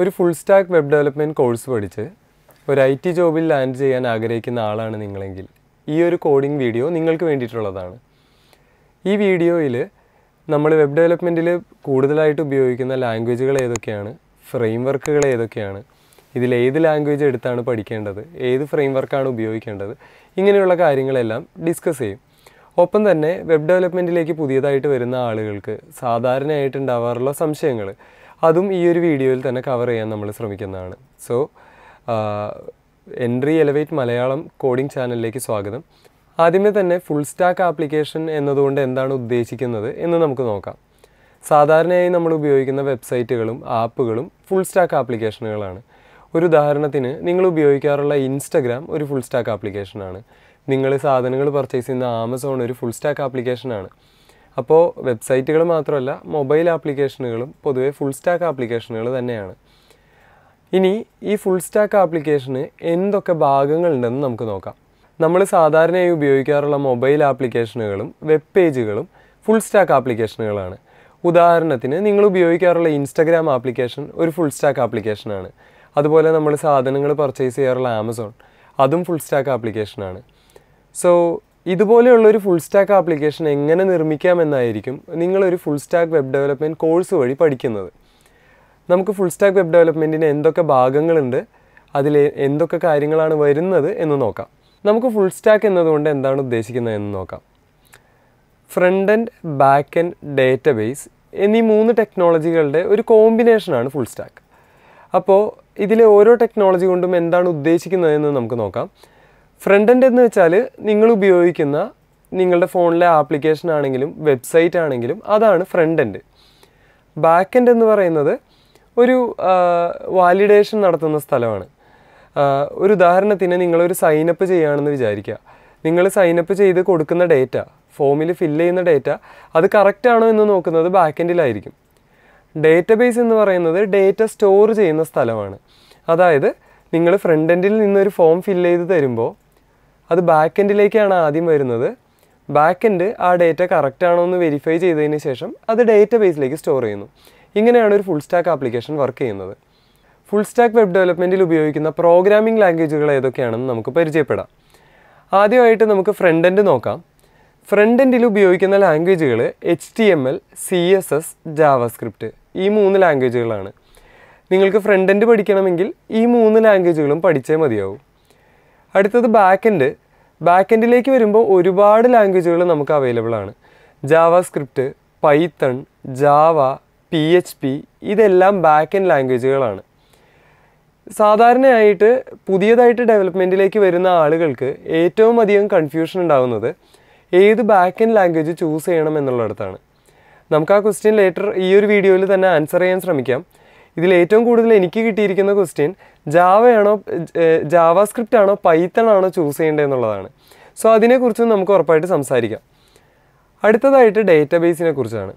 ഒരു full stack web development course പഠിച്ച് ഒരു ഐ ടി ജോബിൽ ലാൻഡ് ചെയ്യാൻ ആഗ്രഹിക്കുന്ന ആളാണ് നിങ്ങളെങ്കിൽ ഈ ഒരു കോഡിംഗ് വീഡിയോ നിങ്ങൾക്ക് വേണ്ടിയിട്ടുള്ളതാണ് ഈ വീഡിയോയിൽ നമ്മൾ വെബ് ഡെവലപ്മെൻറ്റിൽ കൂടുതലായിട്ട് ഉപയോഗിക്കുന്ന ലാംഗ്വേജുകൾ ഏതൊക്കെയാണ് ഫ്രെയിം വർക്കുകൾ ഏതൊക്കെയാണ് ഇതിൽ ഏത് ലാംഗ്വേജ് എടുത്താണ് പഠിക്കേണ്ടത് ഏത് ഫ്രെയിം വർക്കാണ് ഉപയോഗിക്കേണ്ടത് ഇങ്ങനെയുള്ള കാര്യങ്ങളെല്ലാം ഡിസ്കസ് ചെയ്യും ഒപ്പം തന്നെ വെബ് ഡെവലപ്മെൻറ്റിലേക്ക് പുതിയതായിട്ട് വരുന്ന ആളുകൾക്ക് സാധാരണയായിട്ട് സംശയങ്ങൾ അതും ഈ ഒരു വീഡിയോയിൽ തന്നെ കവർ ചെയ്യാൻ നമ്മൾ ശ്രമിക്കുന്നതാണ് so Entri Elevate Malayalam coding ചാനലിലേക്ക് സ്വാഗതം ആദ്യമേ തന്നെ ഫുൾ സ്റ്റാക്ക് ആപ്ലിക്കേഷൻ എന്നതുകൊണ്ട് എന്താണ് ഉദ്ദേശിക്കുന്നത് എന്ന് നമുക്ക് നോക്കാം സാധാരണയായി നമ്മൾ ഉപയോഗിക്കുന്ന വെബ്സൈറ്റുകളും ആപ്പുകളും ഫുൾ സ്റ്റാക്ക് ആപ്ലിക്കേഷനുകളാണ് ഒരു ഉദാഹരണത്തിന് നിങ്ങൾ ഉപയോഗിക്കാറുള്ള ഇൻസ്റ്റഗ്രാം ഒരു ഫുൾ സ്റ്റാക്ക് ആപ്ലിക്കേഷനാണ് നിങ്ങൾ സാധനങ്ങൾ പർച്ചേസ് ചെയ്യുന്ന ആമസോൺ ഒരു ഫുൾ സ്റ്റാക്ക് ആപ്ലിക്കേഷനാണ് അപ്പോൾ വെബ്സൈറ്റുകൾ മാത്രമല്ല മൊബൈൽ ആപ്ലിക്കേഷനുകളും പൊതുവെ ഫുൾ സ്റ്റാക്ക് ആപ്ലിക്കേഷനുകൾ തന്നെയാണ് ഇനി ഈ ഫുൾ സ്റ്റാക്ക് ആപ്ലിക്കേഷന് എന്തൊക്കെ ഭാഗങ്ങളുണ്ടെന്ന് നമുക്ക് നോക്കാം നമ്മൾ സാധാരണയായി ഉപയോഗിക്കാറുള്ള മൊബൈൽ ആപ്ലിക്കേഷനുകളും വെബ് പേജുകളും ഫുൾ സ്റ്റാക്ക് ആപ്ലിക്കേഷനുകളാണ് ഉദാഹരണത്തിന് നിങ്ങൾ ഉപയോഗിക്കാറുള്ള ഇൻസ്റ്റഗ്രാം ആപ്ലിക്കേഷൻ ഒരു ഫുൾ സ്റ്റാക്ക് ആപ്ലിക്കേഷനാണ് അതുപോലെ നമ്മൾ സാധനങ്ങൾ പർച്ചേസ് ചെയ്യാറുള്ള ആമസോൺ അതും ഫുൾ സ്റ്റാക്ക് ആപ്ലിക്കേഷനാണ് സോ ഇതുപോലെയുള്ള ഒരു ഫുൾ സ്റ്റാക്ക് ആപ്ലിക്കേഷൻ എങ്ങനെ നിർമ്മിക്കാമെന്നായിരിക്കും നിങ്ങളൊരു full stack web development course വഴി പഠിക്കുന്നത് നമുക്ക് ഫുൾ സ്റ്റാക്ക് വെബ് ഡെവലപ്മെൻറ്റിന് എന്തൊക്കെ ഭാഗങ്ങളുണ്ട് അതിൽ എന്തൊക്കെ കാര്യങ്ങളാണ് വരുന്നത് എന്ന് നോക്കാം നമുക്ക് ഫുൾ സ്റ്റാക്ക് എന്നതുകൊണ്ട് എന്താണ് ഉദ്ദേശിക്കുന്നത് എന്ന് നോക്കാം front end back end database എന്നീ മൂന്ന് ടെക്നോളജികളുടെ ഒരു കോമ്പിനേഷനാണ് ഫുൾ സ്റ്റാക്ക് അപ്പോൾ ഇതിലെ ഓരോ ടെക്നോളജി കൊണ്ടും എന്താണ് ഉദ്ദേശിക്കുന്നതെന്ന് നമുക്ക് നോക്കാം ഫ്രണ്ട് എൻഡ് എന്ന് വെച്ചാൽ നിങ്ങൾ ഉപയോഗിക്കുന്ന നിങ്ങളുടെ ഫോണിലെ ആപ്ലിക്കേഷൻ ആണെങ്കിലും വെബ്സൈറ്റ് ആണെങ്കിലും അതാണ് ഫ്രണ്ട് എൻഡ് ബാക്ക് എൻഡ് എന്ന് പറയുന്നത് ഒരു വാലിഡേഷൻ നടത്തുന്ന സ്ഥലമാണ് ഒരു ഉദാഹരണത്തിന് നിങ്ങളൊരു സൈനപ്പ് ചെയ്യുകയാണെന്ന് വിചാരിക്കുക നിങ്ങൾ സൈനപ്പ് ചെയ്ത് കൊടുക്കുന്ന ഡേറ്റ ഫോമിൽ ഫില്ല് ചെയ്യുന്ന ഡേറ്റ അത് കറക്റ്റാണോ എന്ന് നോക്കുന്നത് ബാക്ക് എൻഡിലായിരിക്കും ഡേറ്റാബേസ് എന്ന് പറയുന്നത് ഡേറ്റ സ്റ്റോർ ചെയ്യുന്ന സ്ഥലമാണ് അതായത് നിങ്ങൾ ഫ്രണ്ട് എൻഡിൽ നിന്നൊരു ഫോം ഫില്ല് ചെയ്ത് തരുമ്പോൾ അത് ബാക്ക് എൻഡിലേക്കാണ് ആദ്യം വരുന്നത് ബാക്ക് എൻഡ് ആ ഡേറ്റ കറക്റ്റ് ആണോ എന്ന് വെരിഫൈ ചെയ്തതിന് ശേഷം അത് ഡേറ്റ ബേസിലേക്ക് സ്റ്റോർ ചെയ്യുന്നു ഇങ്ങനെയാണ് ഒരു ഫുൾ സ്റ്റാക്ക് ആപ്ലിക്കേഷൻ വർക്ക് ചെയ്യുന്നത് ഫുൾ സ്റ്റാക്ക് വെബ് ഡെവലപ്മെൻറ്റിൽ ഉപയോഗിക്കുന്ന പ്രോഗ്രാമിംഗ് ലാംഗ്വേജുകൾ ഏതൊക്കെയാണെന്ന് നമുക്ക് പരിചയപ്പെടാം ആദ്യമായിട്ട് നമുക്ക് ഫ്രണ്ട് എൻഡ് നോക്കാം ഫ്രണ്ട് എൻഡിൽ ഉപയോഗിക്കുന്ന ലാംഗ്വേജുകൾ H T M L C S S JavaScript ഈ മൂന്ന് ലാംഗ്വേജുകളാണ് നിങ്ങൾക്ക് ഫ്രണ്ട് എൻഡ് പഠിക്കണമെങ്കിൽ ഈ മൂന്ന് ലാംഗ്വേജുകളും പഠിച്ചേ മതിയാവും അടുത്തത് ബാക്കെൻഡ് ബാക്കെൻഡിലേക്ക് വരുമ്പോൾ ഒരുപാട് ലാംഗ്വേജുകൾ നമുക്ക് അവൈലബിൾ ആണ് JavaScript Python Java P H P ഇതെല്ലാം ബാക്കെൻഡ് ലാംഗ്വേജുകളാണ് സാധാരണയായിട്ട് പുതിയതായിട്ട് ഡെവലപ്മെൻറ്റിലേക്ക് വരുന്ന ആളുകൾക്ക് ഏറ്റവും അധികം കൺഫ്യൂഷൻ ഉണ്ടാകുന്നത് ഏത് ബാക്ക് എൻഡ് ലാംഗ്വേജ് ചൂസ് ചെയ്യണം എന്നുള്ളിടത്താണ് നമുക്ക് ആ ക്വസ്റ്റ്യൻ ലേറ്റർ ഈ ഒരു വീഡിയോയിൽ തന്നെ ആൻസർ ചെയ്യാൻ ശ്രമിക്കാം ഇതിൽ ഏറ്റവും കൂടുതൽ എനിക്ക് കിട്ടിയിരിക്കുന്ന ക്വസ്റ്റ്യൻ ജാവയാണോ ജാവ സ്ക്രിപ്റ്റ് ആണോ പൈത്തൺ ആണോ ചൂസ് ചെയ്യേണ്ടത് എന്നുള്ളതാണ് സോ അതിനെക്കുറിച്ചും നമുക്ക് ഉറപ്പായിട്ട് സംസാരിക്കാം അടുത്തതായിട്ട് ഡേറ്റാബേസിനെ കുറിച്ചാണ്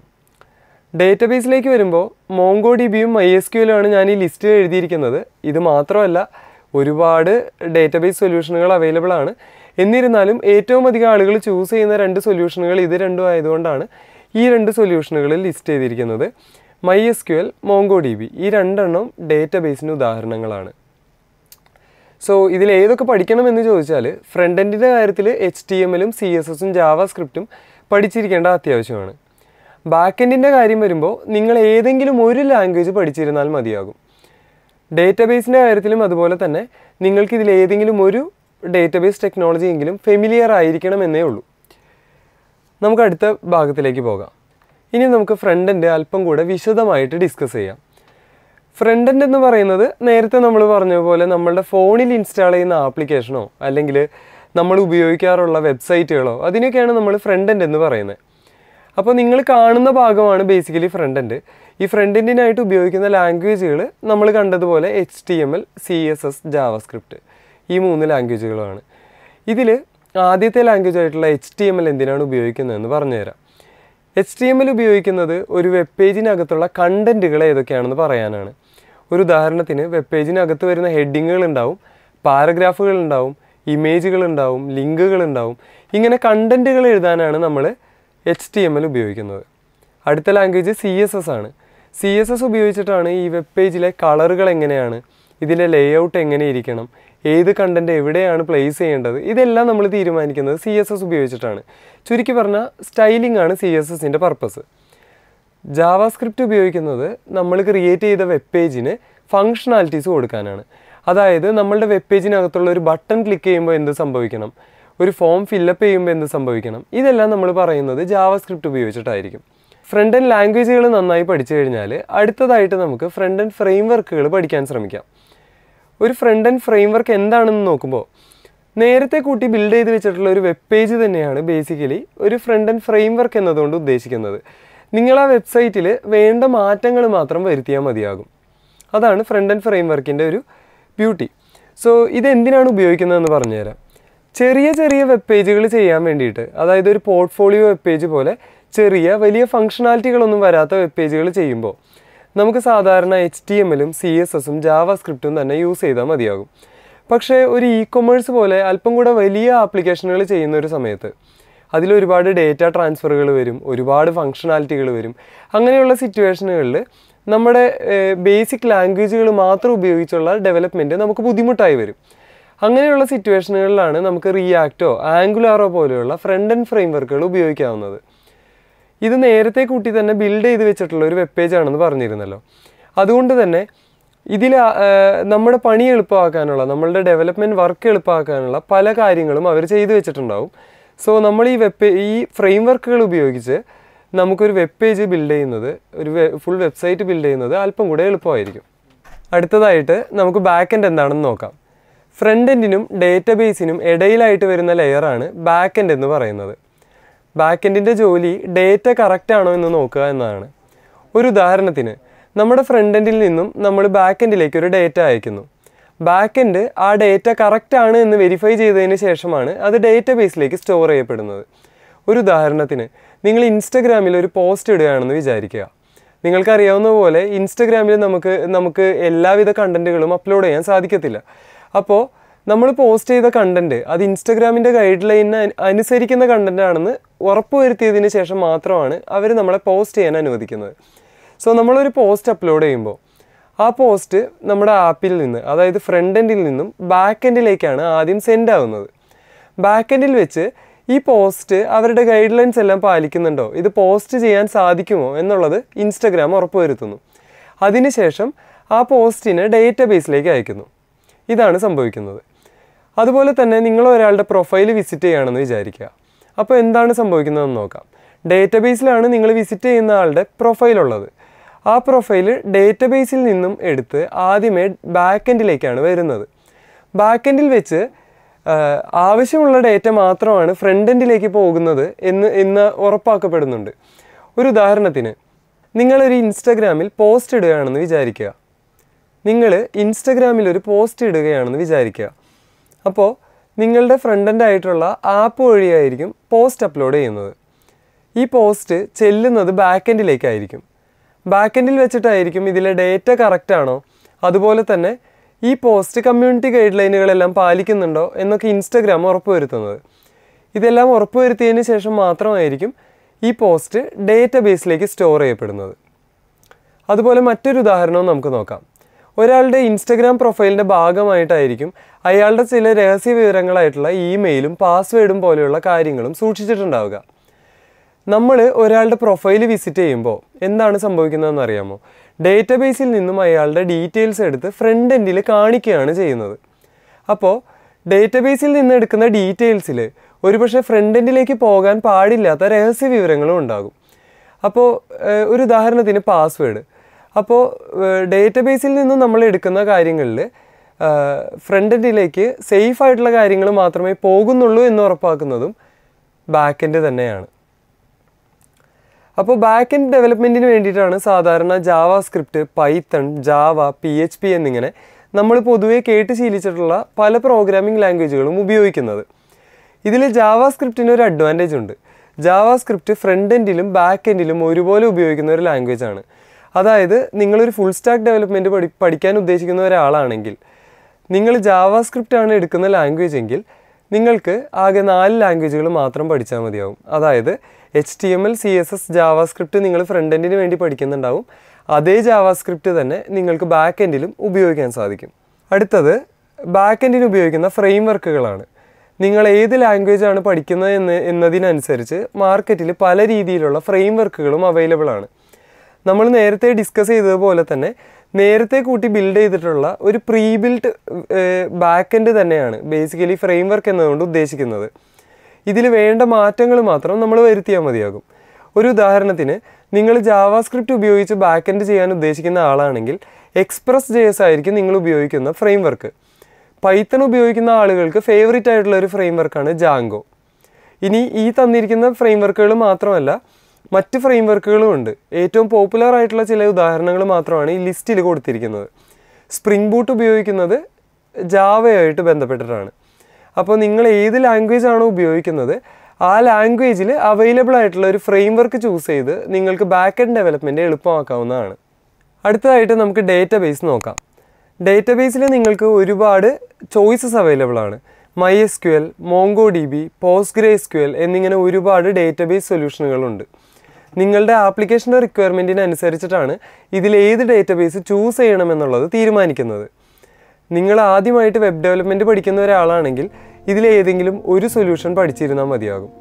ഡേറ്റാബേസിലേക്ക് വരുമ്പോൾ മോങ്കോ ഡി ബിയും ഐ എസ് ക്യൂലുമാണ് ഞാൻ ഈ ലിസ്റ്റിൽ എഴുതിയിരിക്കുന്നത് ഇത് മാത്രമല്ല ഒരുപാട് ഡേറ്റാബേസ് സൊല്യൂഷനുകൾ അവൈലബിൾ ആണ് എന്നിരുന്നാലും ഏറ്റവും അധികം ആളുകൾ ചൂസ് ചെയ്യുന്ന രണ്ട് സൊല്യൂഷനുകൾ ഇത് രണ്ടും ആയതുകൊണ്ടാണ് ഈ രണ്ട് സൊല്യൂഷനുകൾ ലിസ്റ്റ് ചെയ്തിരിക്കുന്നത് My S Q L Mongo D B ഈ രണ്ടെണ്ണം ഡേറ്റ ബേസിന് ഉദാഹരണങ്ങളാണ് സോ ഇതിൽ ഏതൊക്കെ പഠിക്കണമെന്ന് ചോദിച്ചാൽ ഫ്രണ്ട് എൻഡിൻ്റെ കാര്യത്തിൽ എച്ച് ടി എം എല്ലും സി എസ് എസും ജാവ സ്ക്രിപ്റ്റും പഠിച്ചിരിക്കേണ്ട അത്യാവശ്യമാണ് ബാക്ക് എൻഡിൻ്റെ കാര്യം വരുമ്പോൾ നിങ്ങൾ ഏതെങ്കിലും ഒരു ലാംഗ്വേജ് പഠിച്ചിരുന്നാൽ മതിയാകും ബേസിൻ്റെ കാര്യത്തിലും അതുപോലെ തന്നെ നിങ്ങൾക്ക് ഇതിൽ ഏതെങ്കിലും ഒരു ഡേറ്റാബേസ് ടെക്നോളജി എങ്കിലും ഫെമിലിയർ ആയിരിക്കണം എന്നേ ഉള്ളൂ നമുക്ക് അടുത്ത ഭാഗത്തിലേക്ക് പോകാം ഇനി നമുക്ക് ഫ്രണ്ട് അല്പം കൂടെ വിശദമായിട്ട് ഡിസ്കസ് ചെയ്യാം ഫ്രണ്ടൻ്റ് എന്ന് പറയുന്നത് നേരത്തെ നമ്മൾ പറഞ്ഞ പോലെ നമ്മളുടെ ഫോണിൽ ഇൻസ്റ്റാൾ ചെയ്യുന്ന ആപ്ലിക്കേഷനോ അല്ലെങ്കിൽ നമ്മൾ ഉപയോഗിക്കാറുള്ള വെബ്സൈറ്റുകളോ അതിനൊക്കെയാണ് നമ്മൾ ഫ്രണ്ടൻ്റ് എന്ന് പറയുന്നത് അപ്പോൾ നിങ്ങൾ കാണുന്ന ഭാഗമാണ് ബേസിക്കലി ഫ്രണ്ടൻ്റ് ഈ ഫ്രണ്ട് ഉപയോഗിക്കുന്ന ലാംഗ്വേജുകൾ നമ്മൾ കണ്ടതുപോലെ H T M L C S S JavaScript ഈ മൂന്ന് ലാംഗ്വേജുകളാണ് ഇതിൽ ആദ്യത്തെ ലാംഗ്വേജ് ആയിട്ടുള്ള എച്ച് ടി എം എൽ എന്തിനാണ് ഉപയോഗിക്കുന്നതെന്ന് പറഞ്ഞുതരാം എച്ച് ടി എമ്മിൽ ഉപയോഗിക്കുന്നത് ഒരു വെബ് പേജിനകത്തുള്ള കണ്ടൻറ്റുകൾ ഏതൊക്കെയാണെന്ന് പറയാനാണ് ഒരു ഉദാഹരണത്തിന് വെബ് പേജിനകത്ത് വരുന്ന ഹെഡിങ്ങുകൾ ഉണ്ടാവും പാരഗ്രാഫുകൾ ഉണ്ടാവും ഇമേജുകൾ ഉണ്ടാവും ലിങ്കുകൾ ഉണ്ടാവും ഇങ്ങനെ കണ്ടൻറ്റുകൾ എഴുതാനാണ് നമ്മൾ എച്ച് ടി എം എൽ ഉപയോഗിക്കുന്നത് അടുത്ത ലാംഗ്വേജ് സി എസ് എസ് ആണ് സി എസ് എസ് ഉപയോഗിച്ചിട്ടാണ് ഈ വെബ് പേജിലെ കളറുകൾ എങ്ങനെയാണ് ഇതിലെ ലേ ഔട്ട് എങ്ങനെ ഇരിക്കണം ഏത് കണ്ടൻറ്റ് എവിടെയാണ് പ്ലേസ് ചെയ്യേണ്ടത് ഇതെല്ലാം നമ്മൾ തീരുമാനിക്കുന്നത് സി എസ് എസ് ഉപയോഗിച്ചിട്ടാണ് ചുരുക്കി പറഞ്ഞാൽ സ്റ്റൈലിംഗ് ആണ് സി എസ് എസിൻ്റെ പർപ്പസ് ജാവാസ്ക്രിപ്റ്റ് ഉപയോഗിക്കുന്നത് നമ്മൾ ക്രിയേറ്റ് ചെയ്ത വെബ് പേജിന് ഫങ്ഷണാലിറ്റീസ് കൊടുക്കാനാണ് അതായത് നമ്മളുടെ വെബ് പേജിനകത്തുള്ള ഒരു ബട്ടൺ ക്ലിക്ക് ചെയ്യുമ്പോൾ എന്ത് സംഭവിക്കണം ഒരു ഫോം ഫില്ലപ്പ് ചെയ്യുമ്പോൾ എന്ത് സംഭവിക്കണം ഇതെല്ലാം നമ്മൾ പറയുന്നത് ജാവാസ്ക്രിപ്റ്റ് ഉപയോഗിച്ചിട്ടായിരിക്കും ഫ്രണ്ട് എൻഡ് ലാംഗ്വേജുകൾ നന്നായി പഠിച്ചു കഴിഞ്ഞാൽ അടുത്തതായിട്ട് നമുക്ക് ഫ്രണ്ട് എൻഡ് ഫ്രെയിം വർക്കുകൾ പഠിക്കാൻ ശ്രമിക്കാം ഒരു ഫ്രണ്ട് ആൻഡ് ഫ്രെയിം വർക്ക് എന്താണെന്ന് നോക്കുമ്പോൾ നേരത്തെ കൂട്ടി ബിൽഡ് ചെയ്ത് വെച്ചിട്ടുള്ള ഒരു വെബ് പേജ് തന്നെയാണ് ബേസിക്കലി ഒരു ഫ്രണ്ട് ആൻഡ് ഫ്രെയിം വർക്ക് എന്നതുകൊണ്ട് ഉദ്ദേശിക്കുന്നത് നിങ്ങൾ ആ വെബ്സൈറ്റിൽ വേണ്ട മാറ്റങ്ങൾ മാത്രം വരുത്തിയാൽ മതിയാകും അതാണ് ഫ്രണ്ട് ആൻഡ് ഫ്രെയിം വർക്കിൻ്റെ ഒരു ബ്യൂട്ടി സോ ഇതെന്തിനാണ് ഉപയോഗിക്കുന്നതെന്ന് പറഞ്ഞുതരാം ചെറിയ ചെറിയ വെബ് പേജുകൾ ചെയ്യാൻ വേണ്ടിയിട്ട് അതായത് ഒരു പോർട്ട്ഫോളിയോ വെബ് പേജ് പോലെ ചെറിയ വലിയ ഫങ്ഷണാലിറ്റികളൊന്നും വരാത്ത വെബ് പേജുകൾ ചെയ്യുമ്പോൾ നമുക്ക് സാധാരണ എച്ച് ടി എല്ലും സി എസ് എസും ജാവ സ്ക്രിപ്റ്റും തന്നെ യൂസ് ചെയ്താൽ മതിയാകും പക്ഷേ ഒരു ഇ കൊമേഴ്സ് പോലെ അല്പം കൂടെ വലിയ ആപ്ലിക്കേഷനുകൾ ചെയ്യുന്ന ഒരു സമയത്ത് അതിലൊരുപാട് ഡേറ്റ ട്രാൻസ്ഫറുകൾ വരും ഒരുപാട് ഫങ്ഷണാലിറ്റികൾ വരും അങ്ങനെയുള്ള സിറ്റുവേഷനുകളിൽ നമ്മുടെ ബേസിക് ലാംഗ്വേജുകൾ മാത്രം ഉപയോഗിച്ചുള്ള ഡെവലപ്മെൻറ്റ് നമുക്ക് ബുദ്ധിമുട്ടായി വരും അങ്ങനെയുള്ള സിറ്റുവേഷനുകളിലാണ് നമുക്ക് റിയാക്റ്റോ ആംഗുലാറോ പോലെയുള്ള ഫ്രണ്ട് ആൻഡ് ഫ്രെയിംവർക്കുകൾ ഉപയോഗിക്കാവുന്നത് ഇത് നേരത്തെ കൂട്ടി തന്നെ ബിൽഡ് ചെയ്ത് വെച്ചിട്ടുള്ള ഒരു വെബ് പേജ് ആണെന്ന് പറഞ്ഞിരുന്നല്ലോ അതുകൊണ്ട് തന്നെ ഇതിൽ നമ്മുടെ പണി എളുപ്പമാക്കാനുള്ള നമ്മളുടെ ഡെവലപ്മെൻറ്റ് വർക്ക് എളുപ്പമാക്കാനുള്ള പല കാര്യങ്ങളും അവർ ചെയ്തു വെച്ചിട്ടുണ്ടാവും സോ നമ്മൾ ഈ വെബ് ഈ ഫ്രെയിം വർക്കുകൾ ഉപയോഗിച്ച് നമുക്കൊരു വെബ് പേജ് ബിൽഡ് ചെയ്യുന്നത് ഒരു ഫുൾ വെബ്സൈറ്റ് ബിൽഡ് ചെയ്യുന്നത് അല്പം കൂടെ എളുപ്പമായിരിക്കും അടുത്തതായിട്ട് നമുക്ക് ബാക്ക് എൻഡ് എന്താണെന്ന് നോക്കാം ഫ്രണ്ട് എൻഡിനും ഡേറ്റാബേസിനും ഇടയിലായിട്ട് വരുന്ന ലെയറാണ് ബാക്ക് എൻഡ് എന്ന് പറയുന്നത് ബാക്കെൻഡിൻ്റെ ജോലി ഡേറ്റ കറക്റ്റ് ആണോ എന്ന് നോക്കുക എന്നതാണ് ഒരു ഉദാഹരണത്തിന് നമ്മുടെ ഫ്രണ്ട് എൻഡിൽ നിന്നും നമ്മൾ ബാക്ക് എൻഡിലേക്ക് ഒരു ഡേറ്റ അയക്കുന്നു ബാക്ക് എൻഡ് ആ ഡേറ്റ കറക്റ്റ് ആണ് എന്ന് വെരിഫൈ ചെയ്തതിന് ശേഷമാണ് അത് ഡേറ്റ ബേസിലേക്ക് സ്റ്റോർ ചെയ്യപ്പെടുന്നത് ഒരു ഉദാഹരണത്തിന് നിങ്ങൾ ഇൻസ്റ്റഗ്രാമിൽ ഒരു പോസ്റ്റ് ഇടുകയാണെന്ന് വിചാരിക്കുക നിങ്ങൾക്കറിയാവുന്ന പോലെ ഇൻസ്റ്റഗ്രാമിൽ നമുക്ക് നമുക്ക് എല്ലാവിധ കണ്ടൻറ്റുകളും അപ്ലോഡ് ചെയ്യാൻ സാധിക്കത്തില്ല അപ്പോൾ നമ്മൾ പോസ്റ്റ് ചെയ്ത കണ്ടന്റ് അത് ഇൻസ്റ്റഗ്രാമിൻ്റെ ഗൈഡ് ലൈനിന് അനുസരിക്കുന്ന കണ്ടന്റ് ആണെന്ന് ഉറപ്പുവരുത്തിയതിന് ശേഷം മാത്രമാണ് അവർ നമ്മളെ പോസ്റ്റ് ചെയ്യാൻ അനുവദിക്കുന്നത് സോ നമ്മളൊരു പോസ്റ്റ് അപ്ലോഡ് ചെയ്യുമ്പോൾ ആ പോസ്റ്റ് നമ്മുടെ ആപ്പിൽ നിന്ന് അതായത് ഫ്രണ്ട് എൻഡിൽ നിന്നും ബാക്ക് എൻഡിലേക്കാണ് ആദ്യം സെൻഡ് ആവുന്നത് ബാക്ക് എൻഡിൽ വെച്ച് ഈ പോസ്റ്റ് അവരുടെ ഗൈഡ് ലൈൻസ് എല്ലാം പാലിക്കുന്നുണ്ടോ ഇത് പോസ്റ്റ് ചെയ്യാൻ സാധിക്കുമോ എന്നുള്ളത് ഇൻസ്റ്റഗ്രാം ഉറപ്പുവരുത്തുന്നു അതിനുശേഷം ആ പോസ്റ്റിനെ ഡേറ്റാബേസിലേക്ക് അയക്കുന്നു ഇതാണ് സംഭവിക്കുന്നത് അതുപോലെ തന്നെ നിങ്ങൾ ഒരാളുടെ പ്രൊഫൈൽ വിസിറ്റ് ചെയ്യുകയാണെന്ന് വിചാരിക്കുക അപ്പോൾ എന്താണ് സംഭവിക്കുന്നതെന്ന് നോക്കാം ഡേറ്റാബേസിലാണ് നിങ്ങൾ വിസിറ്റ് ചെയ്യുന്ന ആളുടെ പ്രൊഫൈൽ ഉള്ളത് ആ പ്രൊഫൈൽ ഡേറ്റാബേസിൽ നിന്നും എടുത്ത് ആദ്യമേ ബാക്കെൻഡിലേക്കാണ് വരുന്നത് ബാക്കെൻഡിൽ വെച്ച് ആവശ്യമുള്ള ഡേറ്റ മാത്രമാണ് ഫ്രണ്ട് എൻഡിലേക്ക് പോകുന്നത് എന്ന് എന്ന് ഉറപ്പാക്കപ്പെടുന്നുണ്ട് ഒരു ഉദാഹരണത്തിന് നിങ്ങളൊരു ഇൻസ്റ്റഗ്രാമിൽ പോസ്റ്റ് ഇടുകയാണെന്ന് വിചാരിക്കുക നിങ്ങൾ ഇൻസ്റ്റഗ്രാമിൽ ഒരു പോസ്റ്റ് ഇടുകയാണെന്ന് വിചാരിക്കുക അപ്പോൾ നിങ്ങളുടെ ഫ്രണ്ട് ആയിട്ടുള്ള ആപ്പ് വഴിയായിരിക്കും പോസ്റ്റ് അപ്ലോഡ് ചെയ്യുന്നത് ഈ പോസ്റ്റ് ചെല്ലുന്നത് ബാക്കെൻഡിലേക്കായിരിക്കും ബാക്കെൻഡിൽ വെച്ചിട്ടായിരിക്കും ഇതിലെ ഡേറ്റ കറക്റ്റാണോ അതുപോലെ തന്നെ ഈ പോസ്റ്റ് കമ്മ്യൂണിറ്റി ഗൈഡ് ലൈനുകളെല്ലാം പാലിക്കുന്നുണ്ടോ എന്നൊക്കെ ഇൻസ്റ്റഗ്രാം ഉറപ്പുവരുത്തുന്നത് ഇതെല്ലാം ഉറപ്പുവരുത്തിയതിന് ശേഷം മാത്രമായിരിക്കും ഈ പോസ്റ്റ് ഡേറ്റ ബേസിലേക്ക് സ്റ്റോർ ചെയ്യപ്പെടുന്നത് അതുപോലെ മറ്റൊരു ഉദാഹരണവും നമുക്ക് നോക്കാം ഒരാളുടെ ഇൻസ്റ്റഗ്രാം പ്രൊഫൈലിൻ്റെ ഭാഗമായിട്ടായിരിക്കും അയാളുടെ ചില രഹസ്യ വിവരങ്ങളായിട്ടുള്ള ഇമെയിലും പാസ്വേഡും പോലെയുള്ള കാര്യങ്ങളും സൂക്ഷിച്ചിട്ടുണ്ടാവുക നമ്മൾ ഒരാളുടെ പ്രൊഫൈൽ വിസിറ്റ് ചെയ്യുമ്പോൾ എന്താണ് സംഭവിക്കുന്നതെന്ന് അറിയാമോ ഡേറ്റാബേസിൽ നിന്നും അയാളുടെ ഡീറ്റെയിൽസ് എടുത്ത് ഫ്രണ്ട് എൻഡിൽ കാണിക്കുകയാണ് ചെയ്യുന്നത് അപ്പോൾ ഡേറ്റാബേസിൽ നിന്ന് എടുക്കുന്ന ഡീറ്റെയിൽസിൽ ഒരുപക്ഷെ ഫ്രണ്ട് എൻഡിലേക്ക് പോകാൻ പാടില്ലാത്ത രഹസ്യ വിവരങ്ങളും ഉണ്ടാകും അപ്പോൾ ഒരു ഉദാഹരണത്തിന് പാസ്വേഡ് അപ്പോൾ ബേസിൽ നിന്ന് നമ്മൾ എടുക്കുന്ന കാര്യങ്ങളിൽ ഫ്രണ്ട് എൻഡിലേക്ക് സേഫ് ആയിട്ടുള്ള കാര്യങ്ങൾ മാത്രമേ പോകുന്നുള്ളൂ എന്ന് ഉറപ്പാക്കുന്നതും ബാക്ക് എൻഡ് തന്നെയാണ് അപ്പോൾ ബാക്ക് എൻഡ് ഡെവലപ്മെൻറ്റിന് വേണ്ടിയിട്ടാണ് സാധാരണ JavaScript Python Java P H P എന്നിങ്ങനെ നമ്മൾ പൊതുവേ കേട്ട് ശീലിച്ചിട്ടുള്ള പല പ്രോഗ്രാമിംഗ് ലാംഗ്വേജുകളും ഉപയോഗിക്കുന്നത് ഇതിൽ ജാവ സ്ക്രിപ്റ്റിന് ഒരു അഡ്വാൻറ്റേജ് ഉണ്ട് ജാവ സ്ക്രിപ്റ്റ് ഫ്രണ്ട് എൻഡിലും ബാക്ക് എൻഡിലും ഒരുപോലെ ഉപയോഗിക്കുന്ന ഒരു ലാംഗ്വേജാണ് അതായത് നിങ്ങളൊരു ഫുൾ സ്റ്റാക്ക് ഡെവലപ്മെൻറ്റ് പഠി പഠിക്കാൻ ഉദ്ദേശിക്കുന്ന ഒരാളാണെങ്കിൽ നിങ്ങൾ ജാവാ സ്ക്രിപ്റ്റ് ആണ് എടുക്കുന്ന ലാംഗ്വേജ് എങ്കിൽ നിങ്ങൾക്ക് ആകെ നാല് ലാംഗ്വേജുകൾ മാത്രം പഠിച്ചാൽ മതിയാവും അതായത് H T M L C S S JavaScript നിങ്ങൾ ഫ്രണ്ട് എൻഡിന് വേണ്ടി പഠിക്കുന്നുണ്ടാവും അതേ ജാവാ സ്ക്രിപ്റ്റ് തന്നെ നിങ്ങൾക്ക് ബാക്ക് എൻഡിലും ഉപയോഗിക്കാൻ സാധിക്കും അടുത്തത് ബാക്ക് എൻഡിന് ഉപയോഗിക്കുന്ന ഫ്രെയിം വർക്കുകളാണ് നിങ്ങൾ ഏത് ലാംഗ്വേജ് ആണ് പഠിക്കുന്നത് എന്ന് എന്നതിനനുസരിച്ച് മാർക്കറ്റിൽ പല രീതിയിലുള്ള ഫ്രെയിം വർക്കുകളും അവൈലബിൾ ആണ് നമ്മൾ നേരത്തെ ഡിസ്കസ് ചെയ്തതുപോലെ തന്നെ നേരത്തെ കൂട്ടി ബിൽഡ് ചെയ്തിട്ടുള്ള ഒരു പ്രീ ബിൽഡ് ബാക്ക് എൻഡ് തന്നെയാണ് ബേസിക്കലി ഫ്രെയിം വർക്ക് എന്നതുകൊണ്ട് ഉദ്ദേശിക്കുന്നത് ഇതിൽ വേണ്ട മാറ്റങ്ങൾ മാത്രം നമ്മൾ വരുത്തിയാൽ മതിയാകും ഒരു ഉദാഹരണത്തിന് നിങ്ങൾ ജാവാ സ്ക്രിപ്റ്റ് ഉപയോഗിച്ച് ബാക്ക് എൻഡ് ചെയ്യാൻ ഉദ്ദേശിക്കുന്ന ആളാണെങ്കിൽ എക്സ്പ്രസ് ജേസ് ആയിരിക്കും നിങ്ങൾ ഉപയോഗിക്കുന്ന ഫ്രെയിം വർക്ക് പൈത്തൺ ഉപയോഗിക്കുന്ന ആളുകൾക്ക് ഫേവറേറ്റ് ആയിട്ടുള്ള ഒരു ഫ്രെയിം വർക്കാണ് ജാങ്കോ ഇനി ഈ തന്നിരിക്കുന്ന ഫ്രെയിം വർക്കുകൾ മാത്രമല്ല മറ്റ് ഫ്രെയിം വർക്കുകളും ഉണ്ട് ഏറ്റവും പോപ്പുലർ ആയിട്ടുള്ള ചില ഉദാഹരണങ്ങൾ മാത്രമാണ് ഈ ലിസ്റ്റിൽ കൊടുത്തിരിക്കുന്നത് സ്പ്രിംഗ് ബൂട്ട് ഉപയോഗിക്കുന്നത് ജാവയായിട്ട് ബന്ധപ്പെട്ടിട്ടാണ് അപ്പോൾ നിങ്ങൾ ഏത് ലാംഗ്വേജ് ആണോ ഉപയോഗിക്കുന്നത് ആ ലാംഗ്വേജിൽ അവൈലബിൾ ആയിട്ടുള്ള ഒരു ഫ്രെയിം വർക്ക് ചൂസ് ചെയ്ത് നിങ്ങൾക്ക് ബാക്ക് ആൻഡ് ഡെവലപ്മെൻ്റ് എളുപ്പമാക്കാവുന്നതാണ് അടുത്തതായിട്ട് നമുക്ക് ബേസ് നോക്കാം ബേസിൽ നിങ്ങൾക്ക് ഒരുപാട് ചോയ്സസ് അവൈലബിൾ ആണ് My S Q L Mongo D B Postgre S Q L എന്നിങ്ങനെ ഒരുപാട് ബേസ് സൊല്യൂഷനുകളുണ്ട് നിങ്ങളുടെ ആപ്ലിക്കേഷൻ്റെ റിക്വയർമെൻറ്റിനനുസരിച്ചിട്ടാണ് ഇതിൽ ഏത് ബേസ് ചൂസ് ചെയ്യണമെന്നുള്ളത് തീരുമാനിക്കുന്നത് നിങ്ങൾ ആദ്യമായിട്ട് വെബ് ഡെവലപ്മെൻറ്റ് പഠിക്കുന്ന ഒരാളാണെങ്കിൽ ഇതിലേതെങ്കിലും ഒരു സൊല്യൂഷൻ പഠിച്ചിരുന്നാൽ മതിയാകും